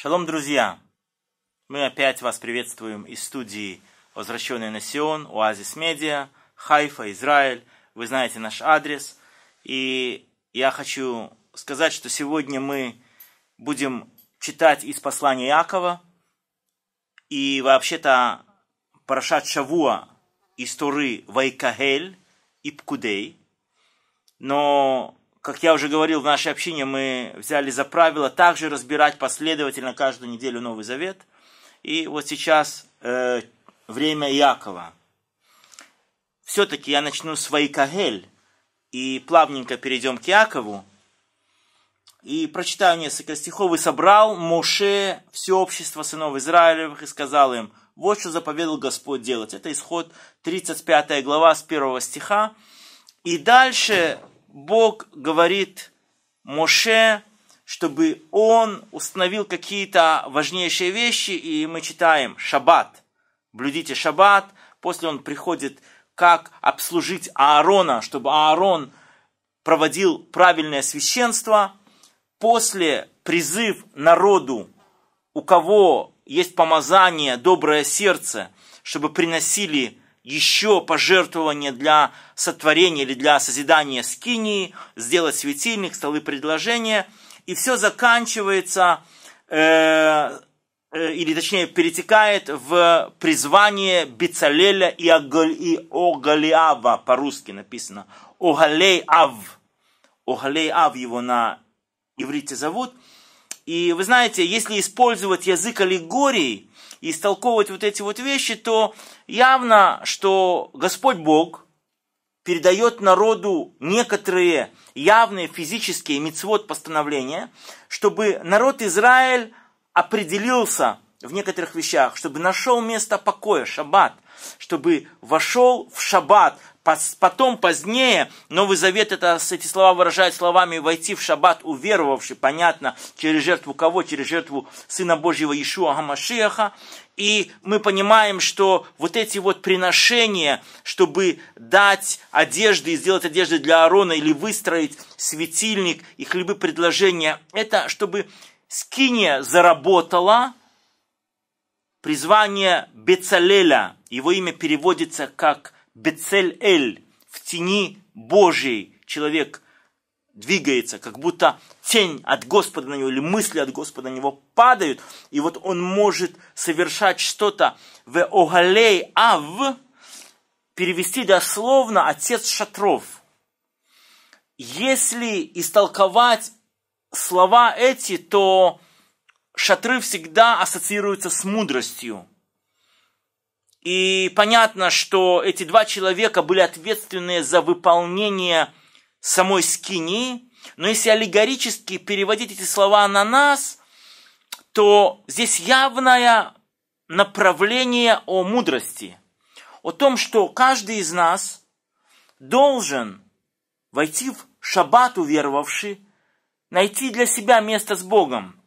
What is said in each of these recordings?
Шалом, друзья! Мы опять вас приветствуем из студии «Возвращенный на Сион», «Оазис Медиа», «Хайфа», «Израиль». Вы знаете наш адрес. И я хочу сказать, что сегодня мы будем читать из послания Якова и вообще-то Парашат Шавуа из Торы «Вайкагель» и «Пкудей». Но как я уже говорил, в нашей общине мы взяли за правило также разбирать последовательно каждую неделю Новый Завет. И вот сейчас э, время Якова. Все-таки я начну с Вайкагель и плавненько перейдем к Якову. И прочитаю несколько стихов. «И собрал Моше все общество сынов Израилевых и сказал им, вот что заповедал Господь делать». Это исход 35 глава с 1 стиха. И дальше Бог говорит Моше, чтобы он установил какие-то важнейшие вещи, и мы читаем «Шаббат». Блюдите шаббат, после он приходит, как обслужить Аарона, чтобы Аарон проводил правильное священство. После призыв народу, у кого есть помазание, доброе сердце, чтобы приносили еще пожертвование для сотворения или для созидания скинии, сделать светильник, столы предложения, и все заканчивается, э, э, или точнее перетекает в призвание Бицалеля и, Оголь, и Оголиава, по-русски написано, Огалей Ав, Огалей Ав его на иврите зовут, и вы знаете, если использовать язык аллегорий, и истолковывать вот эти вот вещи, то явно, что Господь Бог передает народу некоторые явные физические мицвод постановления, чтобы народ Израиль определился в некоторых вещах, чтобы нашел место покоя, шаббат, чтобы вошел в шаббат, Потом, позднее, Новый Завет, это, эти слова выражают словами «войти в шаббат, уверовавший», понятно, через жертву кого? Через жертву Сына Божьего Иешуа Гамашеха. И мы понимаем, что вот эти вот приношения, чтобы дать одежды и сделать одежды для Аарона или выстроить светильник и хлебы предложения, это чтобы скиния заработала призвание Бецалеля. Его имя переводится как – Бецель-эль, в тени Божьей человек двигается, как будто тень от Господа на него или мысли от Господа на него падают, и вот он может совершать что-то в огалей ав, перевести дословно «отец шатров». Если истолковать слова эти, то шатры всегда ассоциируются с мудростью – и понятно, что эти два человека были ответственны за выполнение самой скинии, но если аллегорически переводить эти слова на нас, то здесь явное направление о мудрости, о том, что каждый из нас должен войти в шаббат уверовавший, найти для себя место с Богом.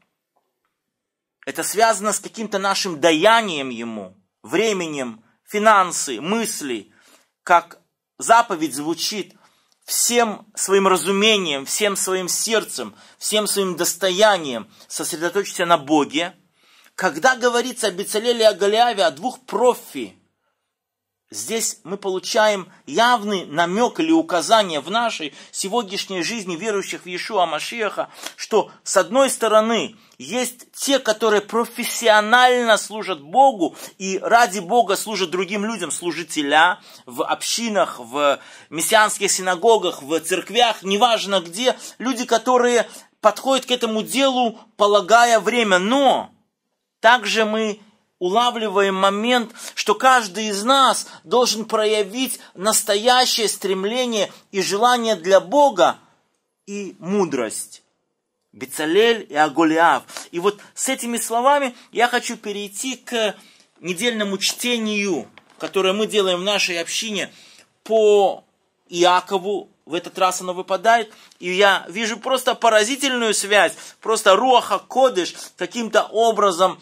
Это связано с каким-то нашим даянием Ему – временем, финансы, мысли, как заповедь звучит всем своим разумением, всем своим сердцем, всем своим достоянием сосредоточиться на Боге. Когда говорится о Бецалеле и о Голиаве, о двух профи – Здесь мы получаем явный намек или указание в нашей сегодняшней жизни верующих в Иешуа Машиаха, что с одной стороны есть те, которые профессионально служат Богу и ради Бога служат другим людям, служителя в общинах, в мессианских синагогах, в церквях, неважно где, люди, которые подходят к этому делу, полагая время. Но также мы улавливаем момент, что каждый из нас должен проявить настоящее стремление и желание для Бога и мудрость. Бицалель и Аголиав. И вот с этими словами я хочу перейти к недельному чтению, которое мы делаем в нашей общине по Иакову, в этот раз оно выпадает, и я вижу просто поразительную связь, просто руаха кодыш каким-то образом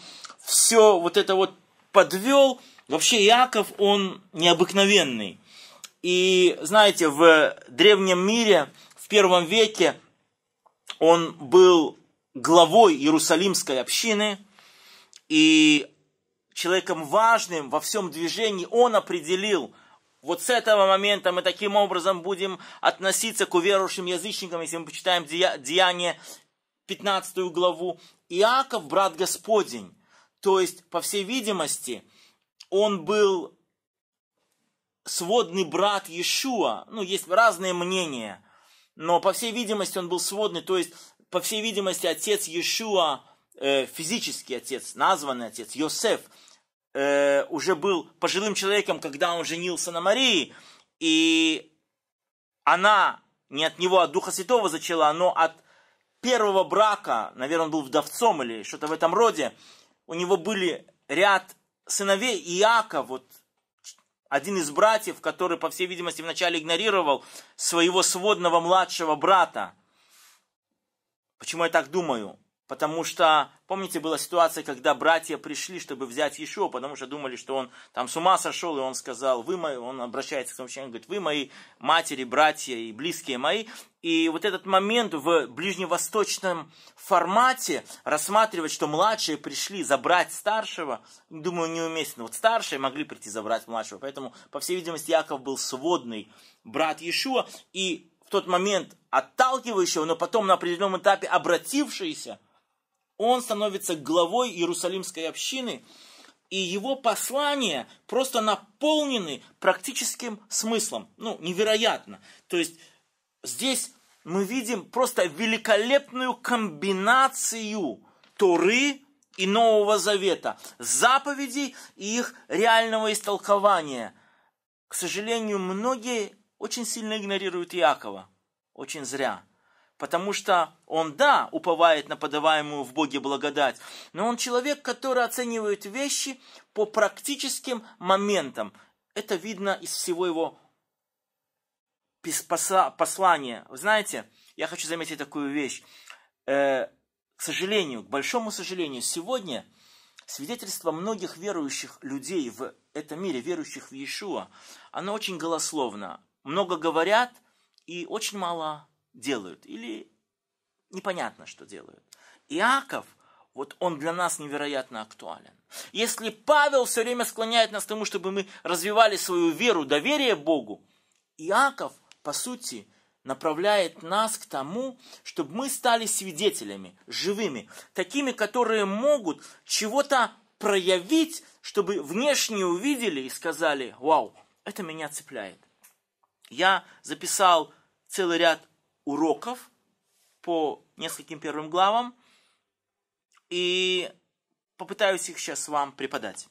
все вот это вот подвел. Вообще Иаков, он необыкновенный. И знаете, в древнем мире, в первом веке, он был главой Иерусалимской общины и человеком важным во всем движении. Он определил, вот с этого момента мы таким образом будем относиться к уверующим язычникам, если мы почитаем Деяние 15 главу. Иаков, брат Господень, то есть, по всей видимости, он был сводный брат Иешуа. Ну, есть разные мнения, но, по всей видимости, он был сводный. То есть, по всей видимости, отец Иешуа, э, физический отец, названный отец, Йосеф, э, уже был пожилым человеком, когда он женился на Марии, и она не от него, а от Духа Святого зачала, но от первого брака, наверное, он был вдовцом или что-то в этом роде, у него были ряд сыновей Иаков, вот один из братьев, который, по всей видимости, вначале игнорировал своего сводного младшего брата. Почему я так думаю? Потому что, помните, была ситуация, когда братья пришли, чтобы взять еще, потому что думали, что он там с ума сошел, и он сказал, вы мои, он обращается к тому говорит, вы мои матери, братья и близкие мои. И вот этот момент в ближневосточном формате рассматривать, что младшие пришли забрать старшего, думаю, неуместно. Вот старшие могли прийти забрать младшего, поэтому, по всей видимости, Яков был сводный брат Иешуа, и в тот момент отталкивающего, но потом на определенном этапе обратившийся – он становится главой Иерусалимской общины, и его послания просто наполнены практическим смыслом. Ну, невероятно. То есть здесь мы видим просто великолепную комбинацию Торы и Нового Завета, заповедей и их реального истолкования. К сожалению, многие очень сильно игнорируют Иакова. Очень зря. Потому что он, да, уповает на подаваемую в Боге благодать, но он человек, который оценивает вещи по практическим моментам. Это видно из всего его послания. Вы знаете, я хочу заметить такую вещь. Э, к сожалению, к большому сожалению, сегодня свидетельство многих верующих людей в этом мире, верующих в Иешуа, оно очень голословно. Много говорят и очень мало делают. Или непонятно, что делают. Иаков, вот он для нас невероятно актуален. Если Павел все время склоняет нас к тому, чтобы мы развивали свою веру, доверие Богу, Иаков, по сути, направляет нас к тому, чтобы мы стали свидетелями, живыми, такими, которые могут чего-то проявить, чтобы внешне увидели и сказали, вау, это меня цепляет. Я записал целый ряд уроков, по нескольким первым главам и попытаюсь их сейчас вам преподать.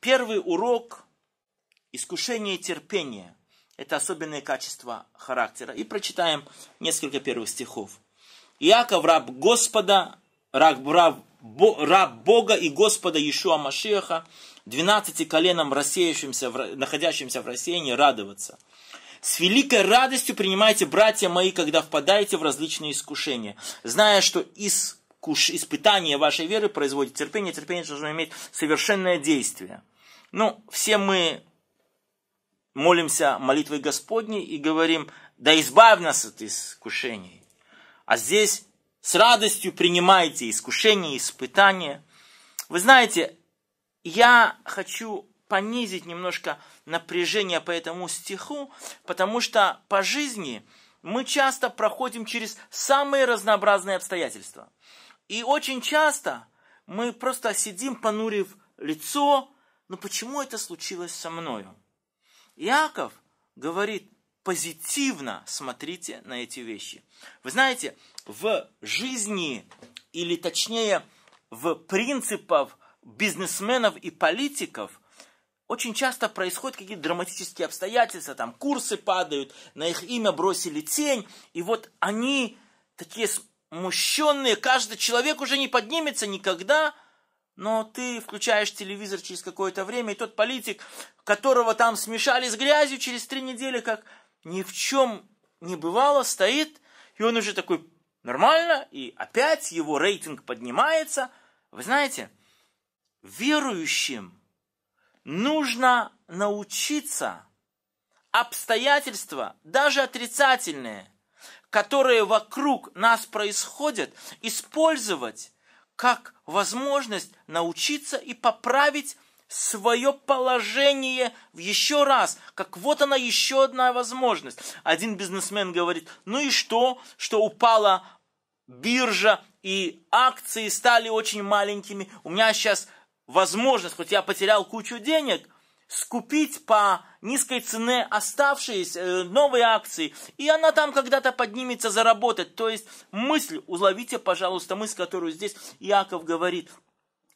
Первый урок – искушение терпения. Это особенное качество характера. И прочитаем несколько первых стихов. Иаков, раб Господа, раб, раб, раб Бога и Господа Иешуа Машеха двенадцати коленам, рассеявшимся, находящимся в рассеянии, радоваться. С великой радостью принимайте, братья мои, когда впадаете в различные искушения, зная, что искуш... испытание вашей веры производит терпение, терпение должно иметь совершенное действие. Ну, все мы молимся молитвой Господней и говорим, да избавь нас от искушений. А здесь с радостью принимайте искушения, испытания. Вы знаете, я хочу понизить немножко напряжение по этому стиху, потому что по жизни мы часто проходим через самые разнообразные обстоятельства. И очень часто мы просто сидим, понурив лицо, но почему это случилось со мною? Иаков говорит, позитивно смотрите на эти вещи. Вы знаете, в жизни, или точнее, в принципах бизнесменов и политиков – очень часто происходят какие-то драматические обстоятельства, там курсы падают, на их имя бросили тень, и вот они такие смущенные, каждый человек уже не поднимется никогда, но ты включаешь телевизор через какое-то время, и тот политик, которого там смешали с грязью через три недели, как ни в чем не бывало, стоит, и он уже такой нормально, и опять его рейтинг поднимается. Вы знаете, верующим нужно научиться обстоятельства, даже отрицательные, которые вокруг нас происходят, использовать как возможность научиться и поправить свое положение еще раз, как вот она еще одна возможность. Один бизнесмен говорит, ну и что, что упала биржа и акции стали очень маленькими, у меня сейчас возможность, хоть я потерял кучу денег, скупить по низкой цене оставшиеся э, новые акции, и она там когда-то поднимется заработать. То есть мысль, уловите, пожалуйста, мысль, которую здесь Иаков говорит.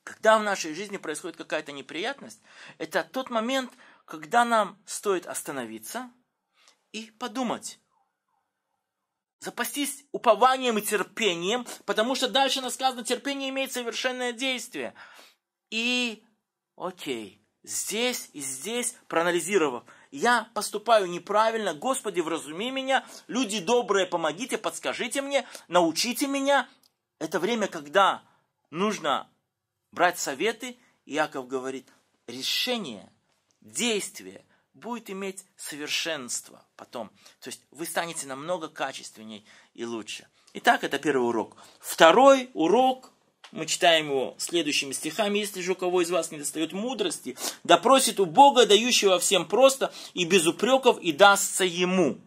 Когда в нашей жизни происходит какая-то неприятность, это тот момент, когда нам стоит остановиться и подумать. Запастись упованием и терпением, потому что дальше нас сказано, терпение имеет совершенное действие и окей, здесь и здесь проанализировав, я поступаю неправильно, Господи, вразуми меня, люди добрые, помогите, подскажите мне, научите меня. Это время, когда нужно брать советы, Иаков говорит, решение, действие будет иметь совершенство потом. То есть вы станете намного качественней и лучше. Итак, это первый урок. Второй урок мы читаем его следующими стихами. «Если же у кого из вас не достает мудрости, допросит у Бога, дающего всем просто и без упреков, и дастся ему».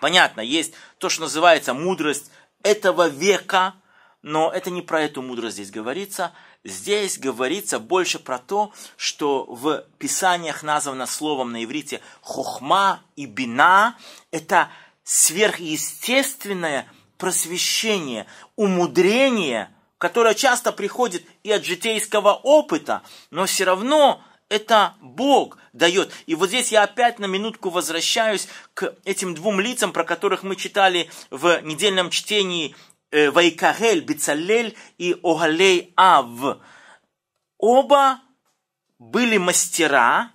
Понятно, есть то, что называется мудрость этого века, но это не про эту мудрость здесь говорится. Здесь говорится больше про то, что в писаниях названо словом на иврите «хохма» и «бина» – это сверхъестественное просвещение, умудрение – которая часто приходит и от житейского опыта, но все равно это Бог дает. И вот здесь я опять на минутку возвращаюсь к этим двум лицам, про которых мы читали в недельном чтении э, Вайкагель, Бицалель и Огалей Ав. Оба были мастера,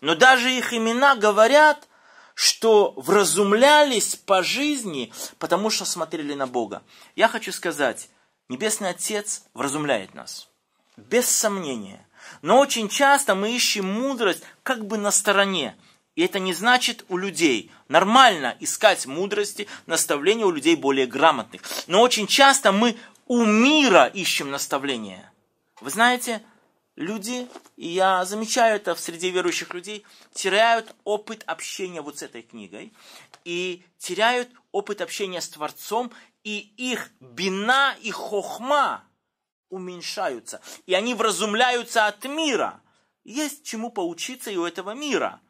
но даже их имена говорят, что вразумлялись по жизни, потому что смотрели на Бога. Я хочу сказать, Небесный Отец вразумляет нас. Без сомнения. Но очень часто мы ищем мудрость как бы на стороне. И это не значит у людей. Нормально искать мудрости, наставления у людей более грамотных. Но очень часто мы у мира ищем наставления. Вы знаете, люди, и я замечаю это в среде верующих людей, теряют опыт общения вот с этой книгой и теряют опыт общения с Творцом и их бина и хохма уменьшаются, и они вразумляются от мира. Есть чему поучиться и у этого мира.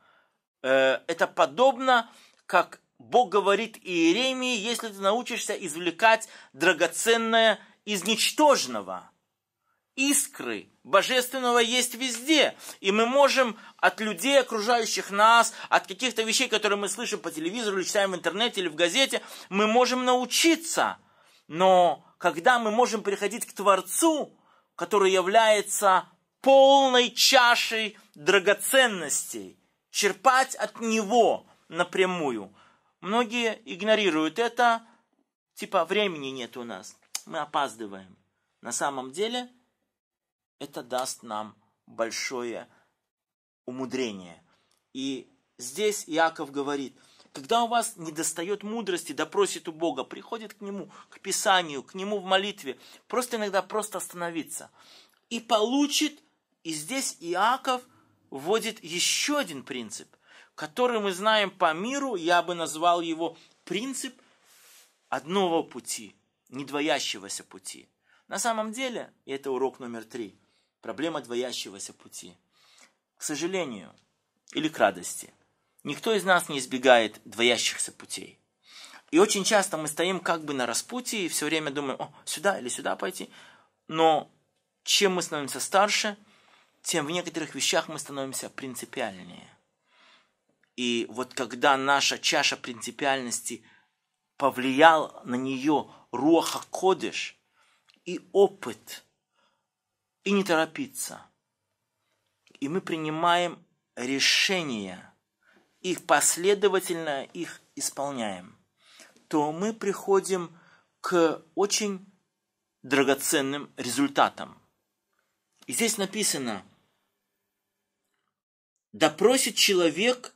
Э, это подобно, как Бог говорит Иеремии, если ты научишься извлекать драгоценное из ничтожного – искры божественного есть везде. И мы можем от людей, окружающих нас, от каких-то вещей, которые мы слышим по телевизору, или читаем в интернете или в газете, мы можем научиться. Но когда мы можем приходить к Творцу, который является полной чашей драгоценностей, черпать от Него напрямую. Многие игнорируют это, типа времени нет у нас, мы опаздываем. На самом деле – это даст нам большое умудрение. И здесь Иаков говорит, когда у вас недостает мудрости, допросит да у Бога, приходит к Нему, к Писанию, к Нему в молитве, просто иногда просто остановиться. И получит, и здесь Иаков вводит еще один принцип, который мы знаем по миру, я бы назвал его принцип одного пути, недвоящегося пути. На самом деле, и это урок номер три – проблема двоящегося пути. К сожалению или к радости, никто из нас не избегает двоящихся путей. И очень часто мы стоим как бы на распутье и все время думаем, о, сюда или сюда пойти. Но чем мы становимся старше, тем в некоторых вещах мы становимся принципиальнее. И вот когда наша чаша принципиальности повлиял на нее Руаха Кодыш и опыт – и не торопиться. И мы принимаем решения, их последовательно их исполняем, то мы приходим к очень драгоценным результатам. И здесь написано, допросит человек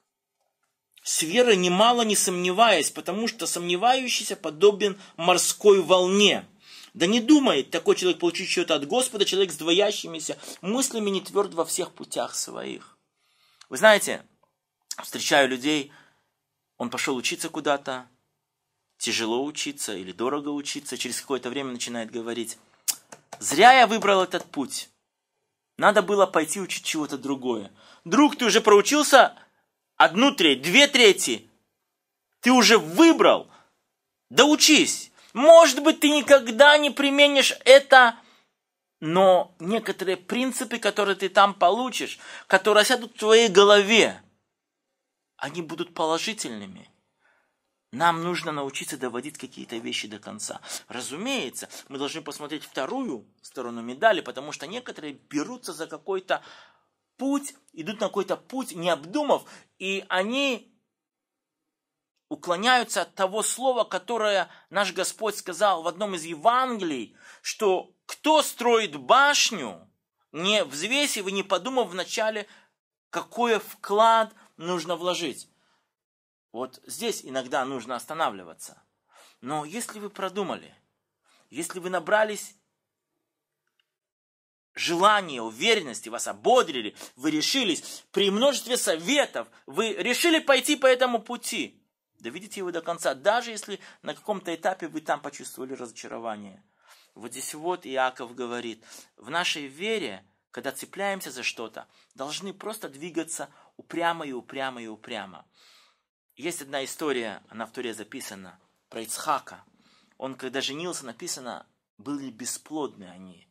с верой немало не сомневаясь, потому что сомневающийся подобен морской волне – да не думает такой человек получить что-то от Господа, человек с двоящимися мыслями, не тверд во всех путях своих. Вы знаете, встречаю людей, он пошел учиться куда-то, тяжело учиться или дорого учиться, через какое-то время начинает говорить, зря я выбрал этот путь. Надо было пойти учить чего-то другое. Друг, ты уже проучился одну треть, две трети. Ты уже выбрал. Да учись. Может быть, ты никогда не применишь это, но некоторые принципы, которые ты там получишь, которые сядут в твоей голове, они будут положительными. Нам нужно научиться доводить какие-то вещи до конца. Разумеется, мы должны посмотреть вторую сторону медали, потому что некоторые берутся за какой-то путь, идут на какой-то путь, не обдумав, и они уклоняются от того слова, которое наш Господь сказал в одном из Евангелий, что кто строит башню, не взвесив и не подумав вначале, какой вклад нужно вложить. Вот здесь иногда нужно останавливаться. Но если вы продумали, если вы набрались желания, уверенности, вас ободрили, вы решились, при множестве советов вы решили пойти по этому пути – Доведите его до конца, даже если на каком-то этапе вы там почувствовали разочарование. Вот здесь вот Иаков говорит, в нашей вере, когда цепляемся за что-то, должны просто двигаться упрямо и упрямо и упрямо. Есть одна история, она в Туре записана, про Ицхака. Он, когда женился, написано, были бесплодны они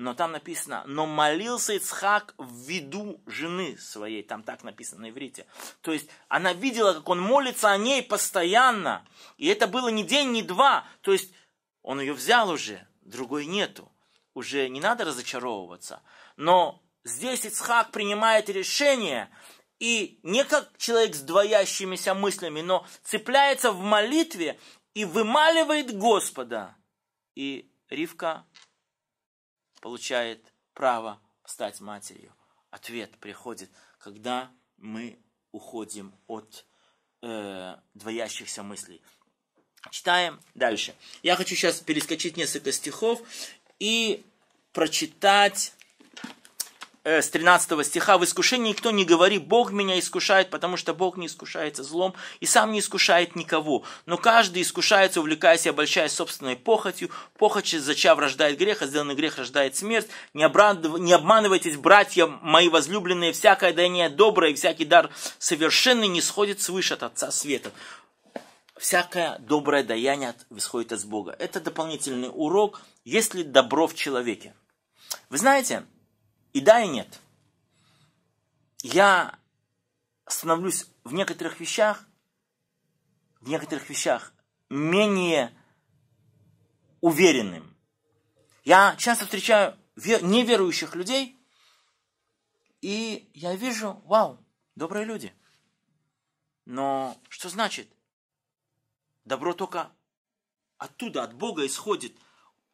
но там написано, но молился Ицхак в виду жены своей, там так написано на иврите. То есть она видела, как он молится о ней постоянно, и это было ни день, ни два. То есть он ее взял уже, другой нету. Уже не надо разочаровываться. Но здесь Ицхак принимает решение, и не как человек с двоящимися мыслями, но цепляется в молитве и вымаливает Господа. И Ривка получает право стать матерью. Ответ приходит, когда мы уходим от э, двоящихся мыслей. Читаем дальше. Я хочу сейчас перескочить несколько стихов и прочитать Э, с 13 стиха, в искушении никто не говори, Бог меня искушает, потому что Бог не искушается злом и сам не искушает никого. Но каждый искушается, увлекаясь и обольщаясь собственной похотью. Похоть, зачав рождает грех, а сделанный грех рождает смерть. Не, обрадыв... не обманывайтесь, братья мои возлюбленные, всякое даяние доброе и всякий дар совершенный не сходит свыше от Отца Света всякое доброе даяние исходит от Бога. Это дополнительный урок, есть ли добро в человеке. Вы знаете, и да, и нет. Я становлюсь в некоторых вещах, в некоторых вещах менее уверенным. Я часто встречаю неверующих людей, и я вижу, вау, добрые люди. Но что значит? Добро только оттуда, от Бога исходит.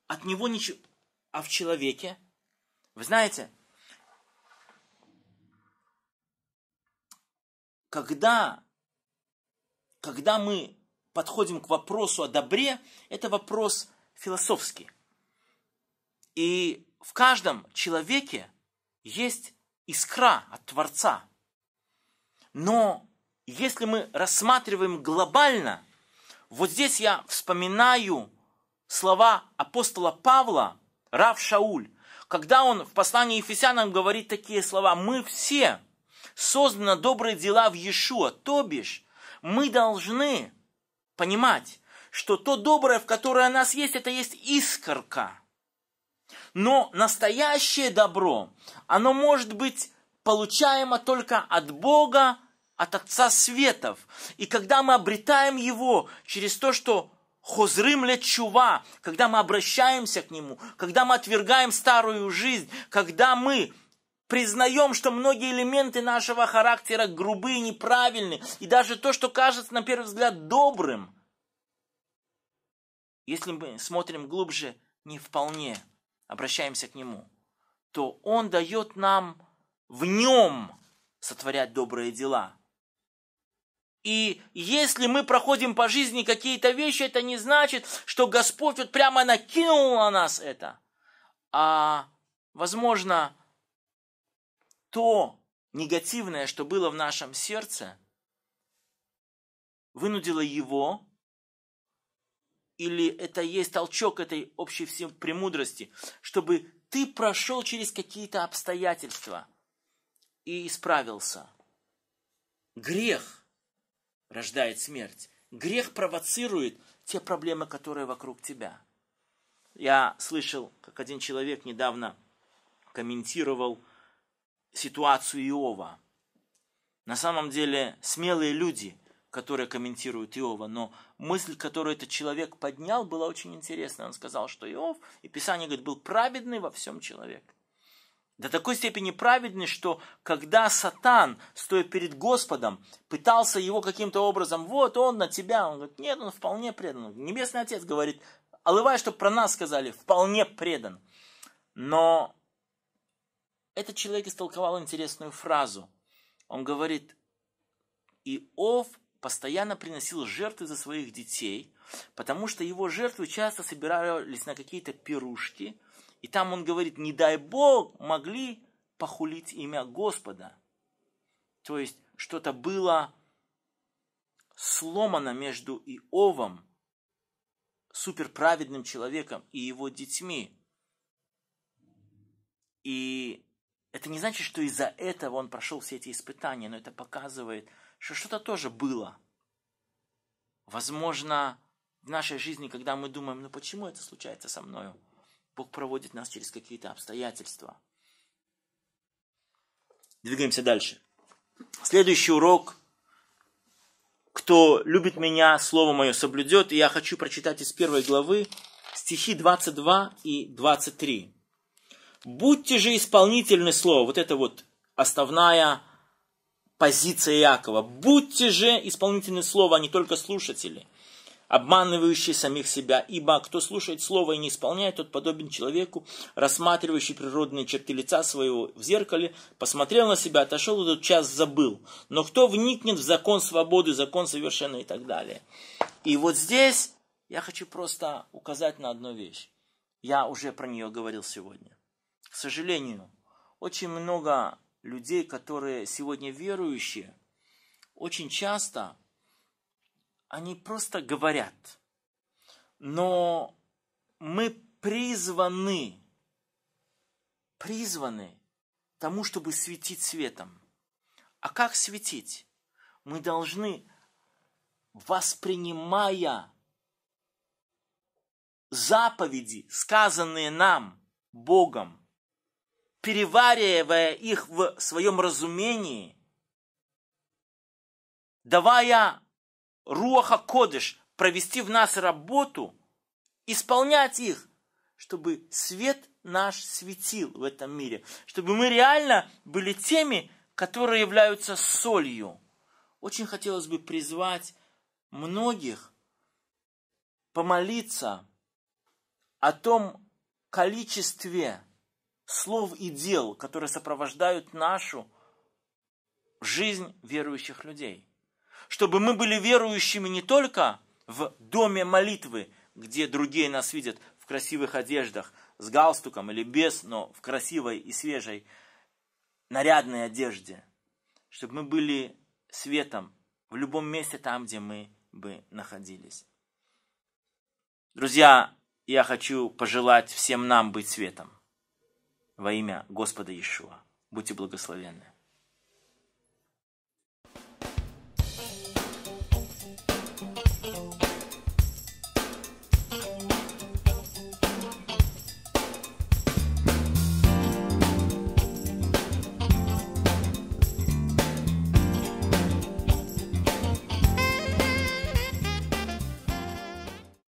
От Него ничего. А в человеке? Вы знаете, когда, когда мы подходим к вопросу о добре, это вопрос философский. И в каждом человеке есть искра от Творца. Но если мы рассматриваем глобально, вот здесь я вспоминаю слова апостола Павла, Рав Шауль, когда он в послании Ефесянам говорит такие слова, мы все созданы добрые дела в Иешуа, то бишь мы должны понимать, что то доброе, в которое нас есть, это есть искорка. Но настоящее добро, оно может быть получаемо только от Бога, от Отца Светов. И когда мы обретаем его через то, что хозрым чува, когда мы обращаемся к нему, когда мы отвергаем старую жизнь, когда мы признаем, что многие элементы нашего характера грубы и неправильны, и даже то, что кажется на первый взгляд добрым, если мы смотрим глубже, не вполне обращаемся к Нему, то Он дает нам в Нем сотворять добрые дела. И если мы проходим по жизни какие-то вещи, это не значит, что Господь вот прямо накинул на нас это. А, возможно, то негативное, что было в нашем сердце, вынудило его, или это есть толчок этой общей всем премудрости, чтобы ты прошел через какие-то обстоятельства и исправился. Грех рождает смерть. Грех провоцирует те проблемы, которые вокруг тебя. Я слышал, как один человек недавно комментировал ситуацию Иова. На самом деле смелые люди, которые комментируют Иова, но мысль, которую этот человек поднял, была очень интересная. Он сказал, что Иов, и Писание говорит, был праведный во всем человек. До такой степени праведный, что когда Сатан, стоя перед Господом, пытался его каким-то образом, вот он на тебя, он говорит, нет, он вполне предан. Небесный Отец говорит, алывай, чтобы про нас сказали, вполне предан. Но этот человек истолковал интересную фразу. Он говорит, Иов постоянно приносил жертвы за своих детей, потому что его жертвы часто собирались на какие-то пирушки, и там он говорит, не дай Бог, могли похулить имя Господа. То есть что-то было сломано между Иовом, суперправедным человеком, и его детьми. И это не значит, что из-за этого он прошел все эти испытания, но это показывает, что что-то тоже было. Возможно, в нашей жизни, когда мы думаем, ну почему это случается со мною, Бог проводит нас через какие-то обстоятельства. Двигаемся дальше. Следующий урок. Кто любит меня, слово мое соблюдет. И я хочу прочитать из первой главы стихи 22 и 23. Будьте же исполнительны слова. Вот это вот основная позиция Иакова. Будьте же исполнительны слова, а не только слушатели, обманывающие самих себя. Ибо кто слушает слово и не исполняет, тот подобен человеку, рассматривающий природные черты лица своего в зеркале, посмотрел на себя, отошел этот час, забыл. Но кто вникнет в закон свободы, закон совершенно и так далее. И вот здесь я хочу просто указать на одну вещь. Я уже про нее говорил сегодня. К сожалению, очень много людей, которые сегодня верующие, очень часто они просто говорят. Но мы призваны, призваны тому, чтобы светить светом. А как светить? Мы должны, воспринимая заповеди, сказанные нам Богом, переваривая их в своем разумении, давая Руаха Кодыш провести в нас работу, исполнять их, чтобы свет наш светил в этом мире, чтобы мы реально были теми, которые являются солью. Очень хотелось бы призвать многих помолиться о том количестве слов и дел, которые сопровождают нашу жизнь верующих людей. Чтобы мы были верующими не только в доме молитвы, где другие нас видят в красивых одеждах, с галстуком или без, но в красивой и свежей, нарядной одежде. Чтобы мы были светом в любом месте там, где мы бы находились. Друзья, я хочу пожелать всем нам быть светом. Во имя Господа Иешуа. Будьте благословенны.